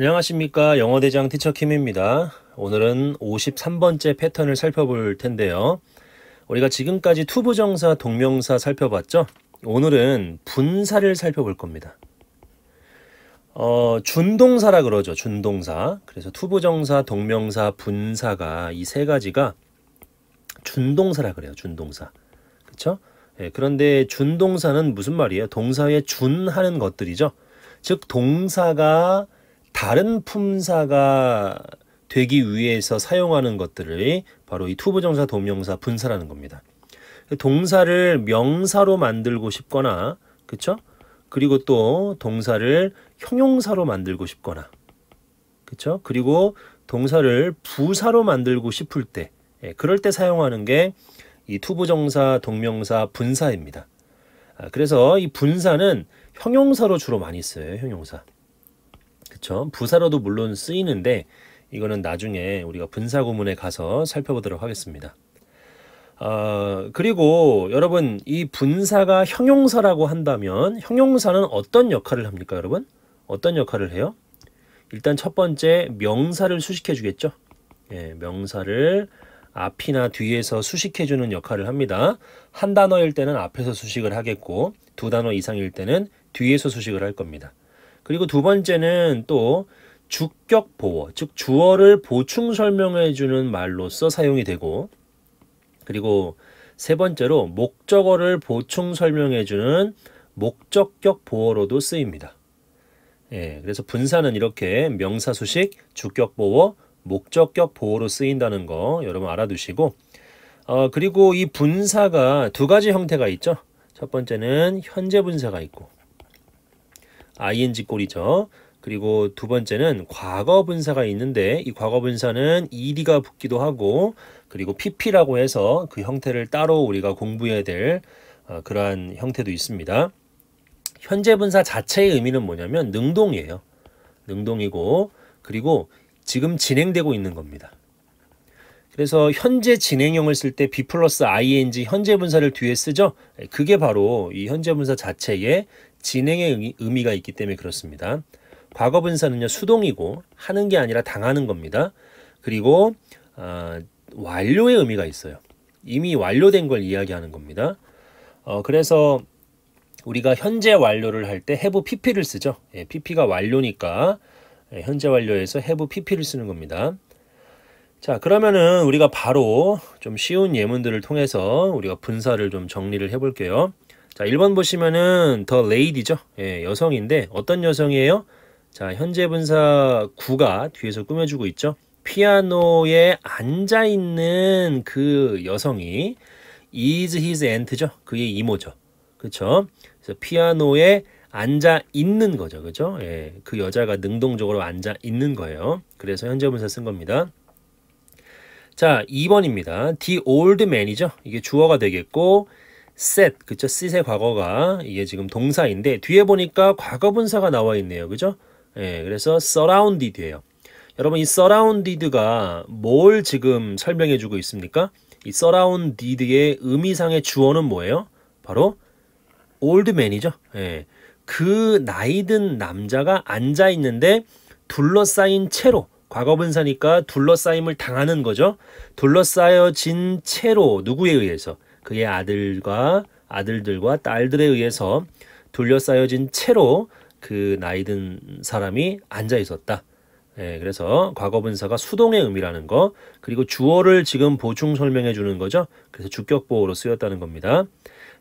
안녕하십니까 영어대장 티처킴입니다. 오늘은 53번째 패턴을 살펴볼 텐데요. 우리가 지금까지 투부정사, 동명사 살펴봤죠? 오늘은 분사를 살펴볼 겁니다. 어, 준동사라 그러죠. 준동사. 그래서 투부정사, 동명사, 분사가 이 세 가지가 준동사라 그래요. 준동사. 그쵸 예, 그런데 준동사는 무슨 말이에요? 동사에 준하는 것들이죠. 즉 동사가 다른 품사가 되기 위해서 사용하는 것들을 바로 이 투부정사 동명사 분사라는 겁니다. 동사를 명사로 만들고 싶거나 그쵸 그리고 또 동사를 형용사로 만들고 싶거나 그쵸 그리고 동사를 부사로 만들고 싶을 때 예, 그럴 때 사용하는 게 이 투부정사 동명사 분사입니다. 아, 그래서 이 분사는 형용사로 주로 많이 써요. 형용사. 그쵸? 부사로도 물론 쓰이는데 이거는 나중에 우리가 분사 구문에 가서 살펴보도록 하겠습니다. 어, 그리고 여러분 이 분사가 형용사라고 한다면 형용사는 어떤 역할을 합니까 여러분? 어떤 역할을 해요? 일단 첫 번째 명사를 수식해 주겠죠. 예, 명사를 앞이나 뒤에서 수식해 주는 역할을 합니다. 한 단어일 때는 앞에서 수식을 하겠고 두 단어 이상일 때는 뒤에서 수식을 할 겁니다. 그리고 두 번째는 또 주격 보어, 즉 주어를 보충 설명해 주는 말로써 사용이 되고 그리고 세 번째로 목적어를 보충 설명해 주는 목적격 보어로도 쓰입니다. 예, 그래서 분사는 이렇게 명사 수식, 주격 보어, 목적격 보어로 쓰인다는 거 여러분 알아두시고 어, 그리고 이 분사가 두 가지 형태가 있죠. 첫 번째는 현재 분사가 있고 ing 꼴이죠. 그리고 두 번째는 과거 분사가 있는데 이 과거 분사는 ed가 붙기도 하고 그리고 pp라고 해서 그 형태를 따로 우리가 공부해야 될 어, 그러한 형태도 있습니다. 현재 분사 자체의 의미는 뭐냐면 능동이에요. 능동이고 그리고 지금 진행되고 있는 겁니다. 그래서 현재 진행형을 쓸 때 b 플러스 ing 현재 분사를 뒤에 쓰죠. 예, 그게 바로 이 현재 분사 자체의 진행의 의미, 가 있기 때문에 그렇습니다. 과거 분사는요 수동이고 하는 게 아니라 당하는 겁니다. 그리고 어, 완료의 의미가 있어요. 이미 완료된 걸 이야기하는 겁니다. 어, 그래서 우리가 현재 완료를 할 때 have pp를 쓰죠. 예, pp가 완료니까 예, 현재 완료에서 have pp를 쓰는 겁니다. 자 그러면은 우리가 바로 좀 쉬운 예문들을 통해서 우리가 분사를 좀 정리를 해볼게요. 자, 1번 보시면은 더 레이디죠. 예, 여성인데 어떤 여성이에요? 자, 현재 분사 구가 뒤에서 꾸며주고 있죠. 피아노에 앉아 있는 그 여성이 is his aunt죠. 그의 이모죠. 그렇죠? 그래서 피아노에 앉아 있는 거죠. 그죠? 예. 그 여자가 능동적으로 앉아 있는 거예요. 그래서 현재 분사 쓴 겁니다. 자, 2번입니다. the old man이죠. 이게 주어가 되겠고 set 그쵸? sit의 과거가 이게 지금 동사인데 뒤에 보니까 과거분사가 나와 있네요. 그죠? 예, 그래서 surrounded예요. 여러분 이 surrounded가 뭘 지금 설명해 주고 있습니까? 이 surrounded의 의미상의 주어는 뭐예요? 바로 올드맨이죠. 예. 그 나이든 남자가 앉아 있는데 둘러싸인 채로 과거분사니까 둘러싸임을 당하는 거죠. 둘러싸여진 채로 누구에 의해서 그의 아들과 아들들과 딸들에 의해서 둘러싸여진 채로 그 나이든 사람이 앉아 있었다. 예, 그래서 과거 분사가 수동의 의미라는 거, 그리고 주어를 지금 보충 설명해 주는 거죠. 그래서 주격 보호로 쓰였다는 겁니다.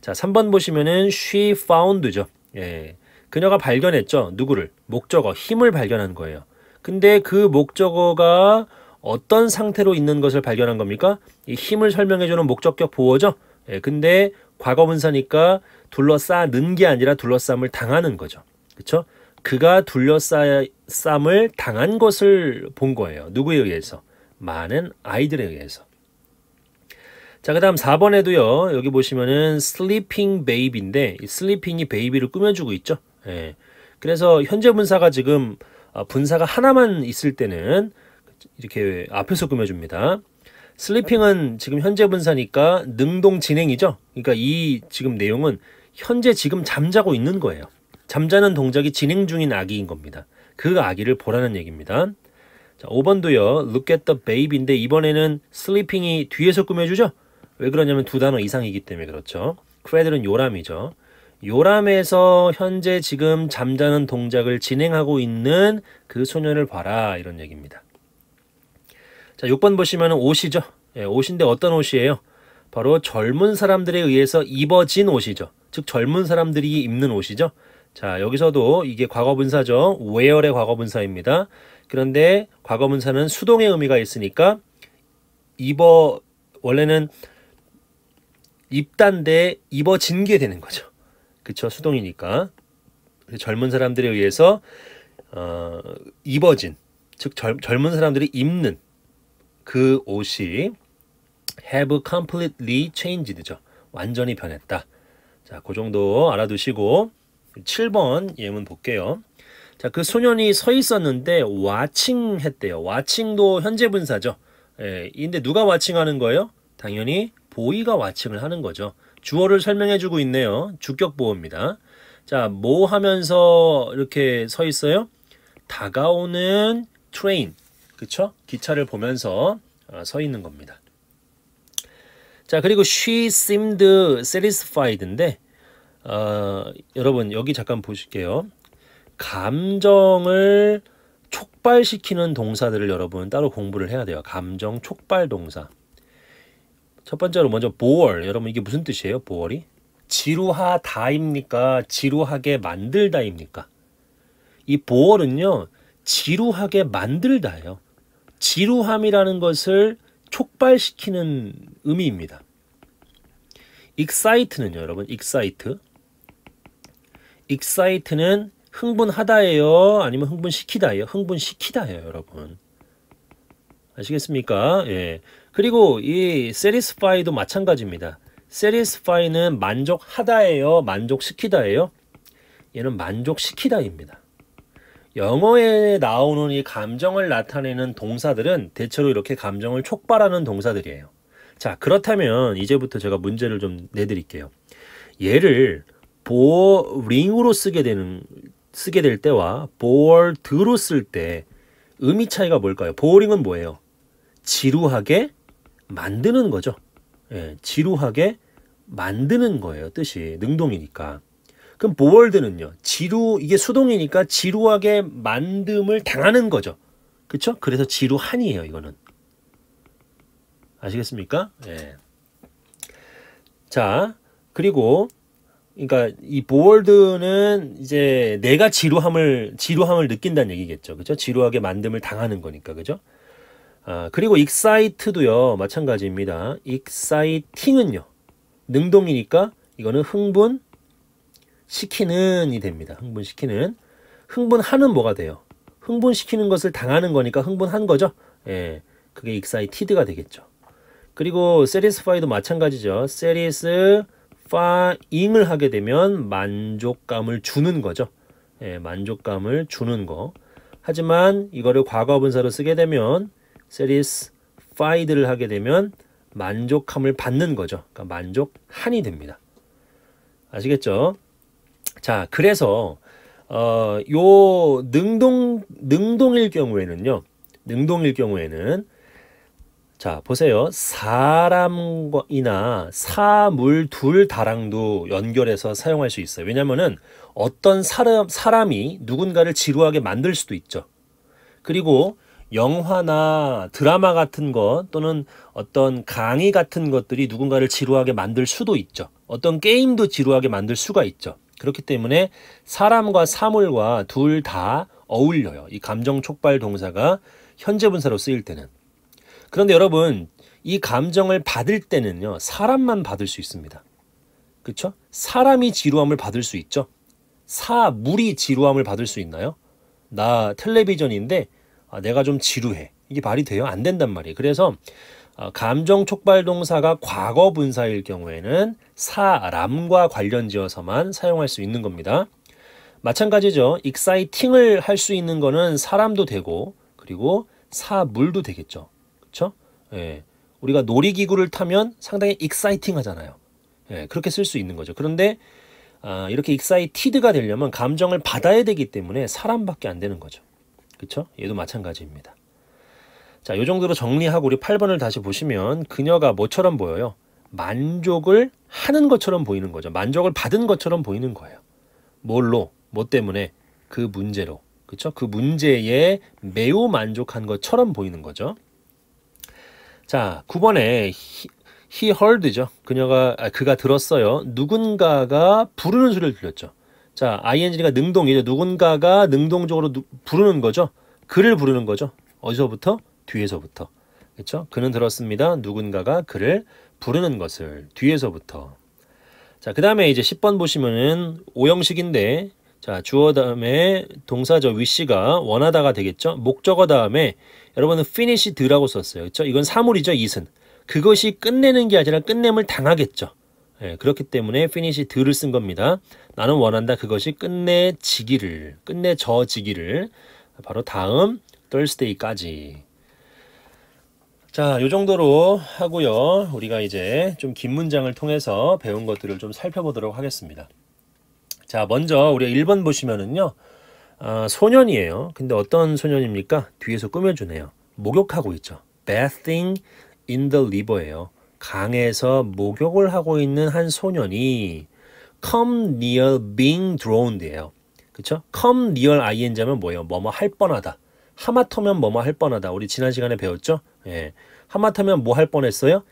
자, 3번 보시면은 she found죠. 예. 그녀가 발견했죠. 누구를? 목적어, 힘을 발견한 거예요. 근데 그 목적어가 어떤 상태로 있는 것을 발견한 겁니까? 이 힘을 설명해 주는 목적격 보호죠. 예, 근데 과거 분사니까 둘러싸는 게 아니라 둘러싸움을 당하는 거죠. 그쵸 그가 둘러싸움을 당한 것을 본 거예요. 누구에 의해서? 많은 아이들에 의해서. 자, 그 다음 4번에도요. 여기 보시면은 sleeping baby인데 슬리핑이 베이비를 꾸며주고 있죠. 예. 그래서 현재 분사가 지금 아, 분사가 하나만 있을 때는 이렇게 앞에서 꾸며줍니다. 슬리핑은 지금 현재 분사니까 능동 진행이죠. 그러니까 이 지금 내용은 현재 지금 잠자고 있는 거예요. 잠자는 동작이 진행 중인 아기인 겁니다. 그 아기를 보라는 얘기입니다. 자, 5번도요. look at the baby인데 이번에는 sleeping이 뒤에서 꾸며주죠. 왜 그러냐면 두 단어 이상이기 때문에 그렇죠. 크레들은 요람이죠. 요람에서 현재 지금 잠자는 동작을 진행하고 있는 그 소년을 봐라 이런 얘기입니다. 자, 6번 보시면 옷이죠. 예, 옷인데 어떤 옷이에요? 바로 젊은 사람들에 의해서 입어진 옷이죠. 즉 젊은 사람들이 입는 옷이죠. 자, 여기서도 이게 과거분사죠. w h e r 의 과거분사입니다. 그런데 과거분사는 수동의 의미가 있으니까 입어 원래는 입단데 입어진 게 되는 거죠. 그쵸 수동이니까 젊은 사람들에 의해서 어, 입어진 즉 젊, 젊은 사람들이 입는 그 옷이 have completely changed죠. 완전히 변했다. 자, 그 정도 알아두시고 7번 예문 볼게요. 자, 그 소년이 서 있었는데 와칭 했대요. 와칭도 현재 분사죠. 예, 근데 누가 와칭하는 거예요? 당연히 보이가 와칭을 하는 거죠. 주어를 설명해주고 있네요. 주격 보호입니다. 자, 뭐 하면서 이렇게 서 있어요? 다가오는 트레인, 그쵸? 기차를 보면서 어, 서 있는 겁니다. 자 그리고 she seemed satisfied인데 어, 여러분 여기 잠깐 보실게요. 감정을 촉발시키는 동사들을 여러분 따로 공부를 해야 돼요. 감정 촉발 동사. 첫 번째로 먼저 보월 여러분 이게 무슨 뜻이에요? 보월이 지루하다입니까? 지루하게 만들다입니까? 이 보월은요 지루하게 만들다예요. 지루함이라는 것을 촉발시키는 의미입니다. excite는요, 여러분, excite. excite는 흥분하다예요, 아니면 흥분시키다예요, 흥분시키다예요, 여러분. 아시겠습니까? 예. 그리고 이 satisfy도 마찬가지입니다. satisfy는 만족하다예요, 만족시키다예요. 얘는 만족시키다입니다. 영어에 나오는 이 감정을 나타내는 동사들은 대체로 이렇게 감정을 촉발하는 동사들이에요. 자, 그렇다면 이제부터 제가 문제를 좀 내드릴게요. 얘를 boring으로 쓰게 되는 쓰게 될 때와 bored로 쓸 때 의미 차이가 뭘까요? boring은 뭐예요? 지루하게 만드는 거죠. 예, 지루하게 만드는 거예요. 뜻이 능동이니까. 그럼 보월드는요. 지루 이게 수동이니까 지루하게 만듦을 당하는 거죠. 그쵸 그래서 지루한이에요. 이거는 아시겠습니까? 예. 자 그리고 그러니까 이 보월드는 이제 내가 지루함을 지루함을 느낀다는 얘기겠죠. 그렇죠? 지루하게 만듦을 당하는 거니까. 그죠 아, 그리고 익사이트도요. 마찬가지입니다. 익사이팅은요. 능동이니까 이거는 흥분, 시키는이 됩니다. 흥분시키는. 흥분하는 뭐가 돼요? 흥분시키는 것을 당하는 거니까 흥분한 거죠. 예. 그게 익사이티드가 되겠죠. 그리고 satisfy도 마찬가지죠. satisfying을 하게 되면 만족감을 주는 거죠. 예, 만족감을 주는 거. 하지만 이거를 과거분사로 쓰게 되면 satisfied를 하게 되면 만족함을 받는 거죠. 그러니까 만족한이 됩니다. 아시겠죠? 자, 그래서 어, 요 능동 능동일 경우에는요. 능동일 경우에는 자, 보세요. 사람이나 사물 둘 다랑도 연결해서 사용할 수 있어요. 왜냐면은 어떤 사람 사람이 누군가를 지루하게 만들 수도 있죠. 그리고 영화나 드라마 같은 것 또는 어떤 강의 같은 것들이 누군가를 지루하게 만들 수도 있죠. 어떤 게임도 지루하게 만들 수가 있죠. 그렇기 때문에 사람과 사물과 둘 다 어울려요. 이 감정 촉발 동사가 현재 분사로 쓰일 때는. 그런데 여러분 이 감정을 받을 때는요. 사람만 받을 수 있습니다. 그렇죠? 사람이 지루함을 받을 수 있죠. 사물이 지루함을 받을 수 있나요? 나 텔레비전인데 아, 내가 좀 지루해. 이게 말이 돼요? 안 된단 말이에요. 그래서 아, 감정 촉발 동사가 과거 분사일 경우에는 사람과 관련지어서만 사용할 수 있는 겁니다. 마찬가지죠. 익사이팅을 할 수 있는 거는 사람도 되고 그리고 사물도 되겠죠. 그렇죠? 예. 우리가 놀이기구를 타면 상당히 익사이팅 하잖아요. 예, 그렇게 쓸 수 있는 거죠. 그런데 아, 이렇게 익사이티드가 되려면 감정을 받아야 되기 때문에 사람밖에 안 되는 거죠. 그렇죠? 얘도 마찬가지입니다. 자, 요 정도로 정리하고 우리 8번을 다시 보시면 그녀가 뭐처럼 보여요? 만족을 하는 것처럼 보이는 거죠. 만족을 받은 것처럼 보이는 거예요. 뭘로? 뭐 때문에? 그 문제로. 그렇죠? 그 문제에 매우 만족한 것처럼 보이는 거죠. 자, 9번에 he, he heard죠. 그녀가 아, 그가 들었어요. 누군가가 부르는 소리를 들렸죠. 자, ing가 능동이죠. 누군가가 능동적으로 누, 부르는 거죠. 그를 부르는 거죠. 어디서부터? 뒤에서부터. 그렇죠? 그는 들었습니다. 누군가가 그를 부르는 것을 뒤에서부터 자, 그 다음에 이제 10번 보시면은 오형식인데 자, 주어 다음에 동사죠. 위시가 원하다가 되겠죠. 목적어 다음에 여러분은 finished라고 썼어요. 그렇죠? 이건 사물이죠. 이슨 그것이 끝내는 게 아니라 끝냄을 당하겠죠. 예, 그렇기 때문에 finished를 쓴 겁니다. 나는 원한다. 그것이 끝내지기를, 끝내저지기를. 바로 다음 Thursday까지. 자, 요 정도로 하고요. 우리가 이제 좀 긴 문장을 통해서 배운 것들을 좀 살펴보도록 하겠습니다. 자, 먼저 우리 1번 보시면은요. 아, 소년이에요. 근데 어떤 소년입니까? 뒤에서 꾸며주네요. 목욕하고 있죠. bathing in the river예요. 강에서 목욕을 하고 있는 한 소년이 come near being drowned예요. 그쵸? come near ing하면 뭐예요? 뭐뭐 할 뻔하다. 하마터면 뭐뭐 할 뻔하다. 우리 지난 시간에 배웠죠? 예. 하마터면 뭐 할 뻔했어요?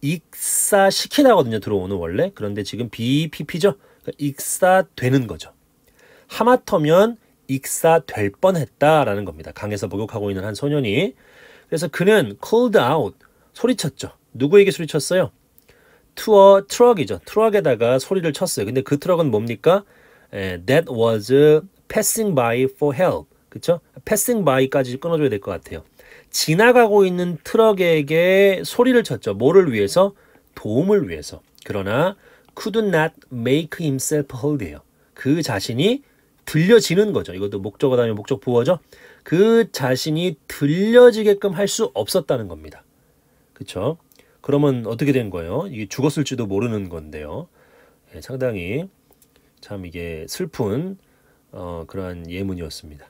익사시키나거든요. 들어오는 원래. 그런데 지금 BPP죠. 그러니까 익사되는 거죠. 하마터면 익사될 뻔했다라는 겁니다. 강에서 목욕하고 있는 한 소년이. 그래서 그는 called out, 소리쳤죠. 누구에게 소리쳤어요? 투어 트럭이죠. 트럭에다가 소리를 쳤어요. 근데 그 트럭은 뭡니까? 에, 예, that was passing by for help. 그쵸? passing by까지 끊어줘야 될 것 같아요. 지나가고 있는 트럭에게 소리를 쳤죠. 뭐를 위해서? 도움을 위해서. 그러나 could not make himself heard예요. 그 자신이 들려지는 거죠. 이것도 목적어 다음에 목적 부어죠. 그 자신이 들려지게끔 할 수 없었다는 겁니다. 그렇죠? 그러면 어떻게 된 거예요? 이게 죽었을지도 모르는 건데요. 예, 상당히 참 이게 슬픈 어, 그러한 예문이었습니다.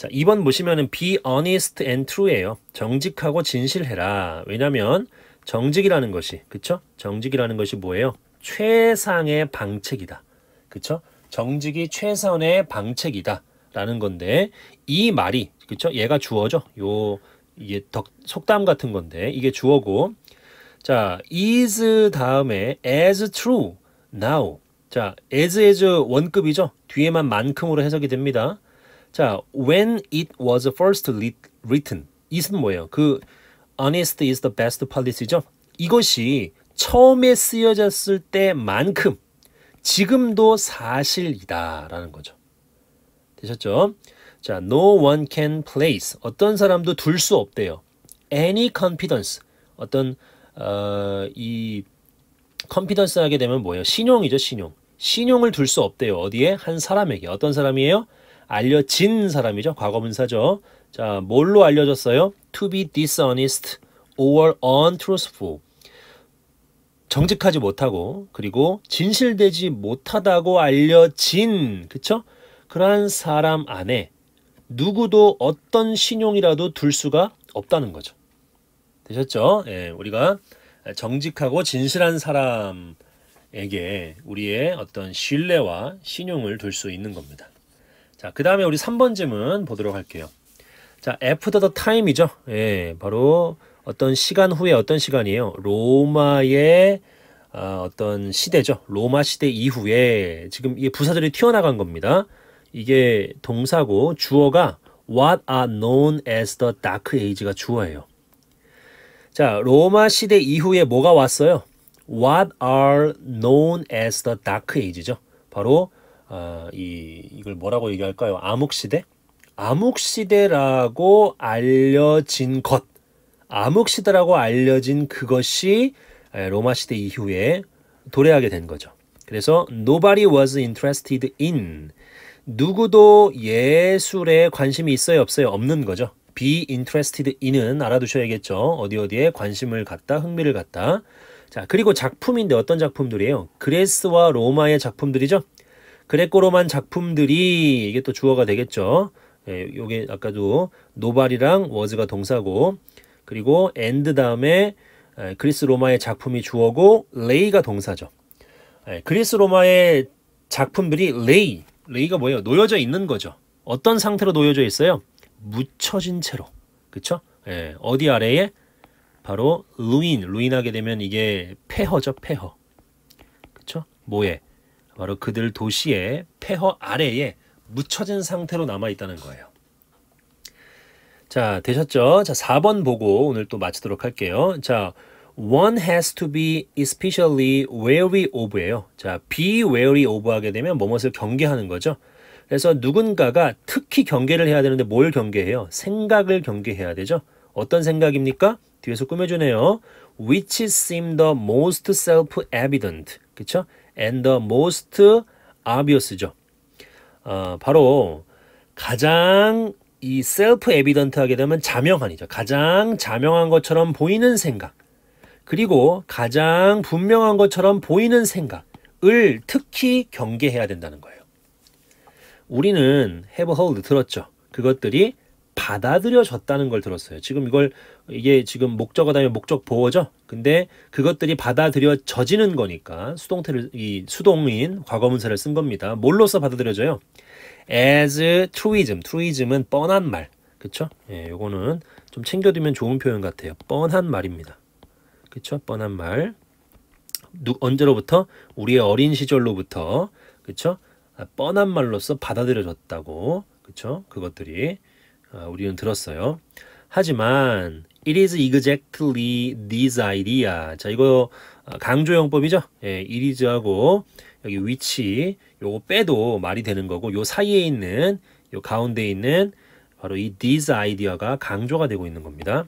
자, 2번 보시면은 be honest and true예요. 정직하고 진실해라. 왜냐면 정직이라는 것이 그쵸? 정직이라는 것이 뭐예요? 최상의 방책이다. 그쵸? 정직이 최선의 방책이다. 라는 건데 이 말이 그쵸? 얘가 주어죠. 요 이게 덕, 속담 같은 건데 이게 주어고 자 is 다음에 as true now 자 as as 원급이죠. 뒤에만 만큼으로 해석이 됩니다. 자, when it was first written. 이 t 뭐예요? 그 honest is the best policy죠. 이것이 처음에 쓰여졌을 때만큼 지금도 사실이다라는 거죠. 되셨죠? 자, no one can place 어떤 사람도 둘 수 없대요. any confidence 어떤 어, 이 confidence 하게 되면 뭐예요? 신용이죠, 신용. 신용을 둘 수 없대요. 어디에? 한 사람에게. 어떤 사람이에요? 알려진 사람이죠. 과거분사죠. 자, 뭘로 알려졌어요? To be dishonest or untruthful. 정직하지 못하고 그리고 진실되지 못하다고 알려진 그쵸? 그러한 사람 안에 누구도 어떤 신용이라도 둘 수가 없다는 거죠. 되셨죠? 예, 우리가 정직하고 진실한 사람에게 우리의 어떤 신뢰와 신용을 둘 수 있는 겁니다. 자, 그 다음에 우리 3번 질문 보도록 할게요. 자, after the time이죠. 예, 바로 어떤 시간 후에 어떤 시간이에요. 로마의 어, 어떤 시대죠. 로마 시대 이후에 지금 이게 부사들이 튀어나간 겁니다. 이게 동사고 주어가 what are known as the dark age가 주어예요. 자, 로마 시대 이후에 뭐가 왔어요? What are known as the dark age죠. 바로 아, 이 이걸 뭐라고 얘기할까요? 암흑 시대? 암흑 시대라고 알려진 것, 암흑 시대라고 알려진 그것이 로마 시대 이후에 도래하게 된 거죠. 그래서 nobody was interested in 누구도 예술에 관심이 있어요 없어요 없는 거죠. be interested in은 알아두셔야겠죠. 어디 어디에 관심을 갖다 흥미를 갖다. 자 그리고 작품인데 어떤 작품들이에요? 그레스와 로마의 작품들이죠. 그레코로만 작품들이 이게 또 주어가 되겠죠. 예, 요게 아까도 노발이랑 워즈가 동사고 그리고 엔드 다음에 예, 그리스 로마의 작품이 주어고 레이가 동사죠. 예, 그리스 로마의 작품들이 레이 레이가 뭐예요? 놓여져 있는 거죠. 어떤 상태로 놓여져 있어요? 묻혀진 채로 그쵸? 예, 어디 아래에 바로 루인 루인하게 되면 이게 폐허죠 폐허 그쵸? 모에 바로 그들 도시의 폐허 아래에 묻혀진 상태로 남아 있다는 거예요. 자, 되셨죠? 자, 4번 보고 오늘 또 마치도록 할게요. 자, one has to be especially wary of예요. 자, be wary of 하게 되면 뭐뭇을 경계하는 거죠. 그래서 누군가가 특히 경계를 해야 되는데 뭘 경계해요? 생각을 경계해야 되죠. 어떤 생각입니까? 뒤에서 꾸며주네요. Which seem the most self-evident. 그쵸? and the most obvious죠. 어, 바로 가장 이 셀프 에비던트하게 되면 자명한이죠. 가장 자명한 것처럼 보이는 생각 그리고 가장 분명한 것처럼 보이는 생각을 특히 경계해야 된다는 거예요. 우리는 have heard 들었죠. 그것들이 받아들여졌다는 걸 들었어요. 지금 이걸 이게 지금 목적어 다음에 목적 보호죠. 근데 그것들이 받아들여져지는 거니까 수동태를 이 수동인 과거문사를 쓴 겁니다. 뭘로써 받아들여져요? as truism. truism은 뻔한 말. 그쵸? 예, 요거는 좀 챙겨두면 좋은 표현 같아요. 뻔한 말입니다. 그쵸? 뻔한 말. 누, 언제로부터? 우리의 어린 시절로부터. 그쵸? 아, 뻔한 말로써 받아들여졌다고. 그쵸? 그것들이 아, 우리는 들었어요. 하지만 It is exactly this idea. 자, 이거 강조형법이죠. 예, it is하고 여기 which 요거 빼도 말이 되는 거고 요 사이에 있는 요 가운데 있는 바로 이 this idea가 강조가 되고 있는 겁니다.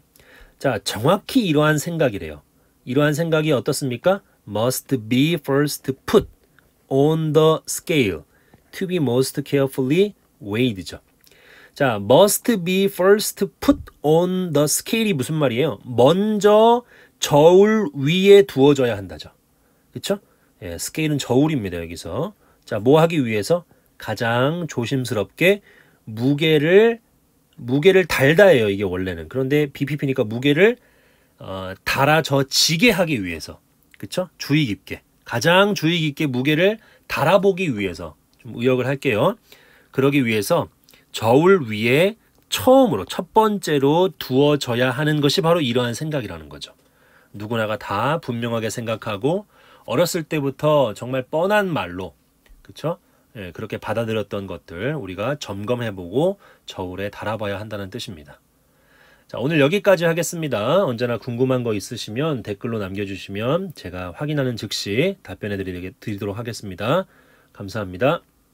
자, 정확히 이러한 생각이래요. 이러한 생각이 어떻습니까? must be first put on the scale to be most carefully weighed죠. 자, must be first put on the scale이 무슨 말이에요? 먼저 저울 위에 두어져야 한다죠. 그쵸? 예, 스케일은 저울입니다, 여기서. 자, 뭐 하기 위해서? 가장 조심스럽게 무게를, 무게를 달다해요 이게 원래는. 그런데 BPP니까 무게를 어, 달아져지게 하기 위해서. 그쵸? 주의 깊게. 가장 주의 깊게 무게를 달아보기 위해서. 좀 의역을 할게요. 그러기 위해서 저울 위에 처음으로 첫 번째로 두어져야 하는 것이 바로 이러한 생각이라는 거죠. 누구나가 다 분명하게 생각하고 어렸을 때부터 정말 뻔한 말로 그렇죠? 예, 그렇게 받아들였던 것들 우리가 점검해보고 저울에 달아봐야 한다는 뜻입니다. 자, 오늘 여기까지 하겠습니다. 언제나 궁금한 거 있으시면 댓글로 남겨주시면 제가 확인하는 즉시 답변해 드리도록 하겠습니다. 감사합니다.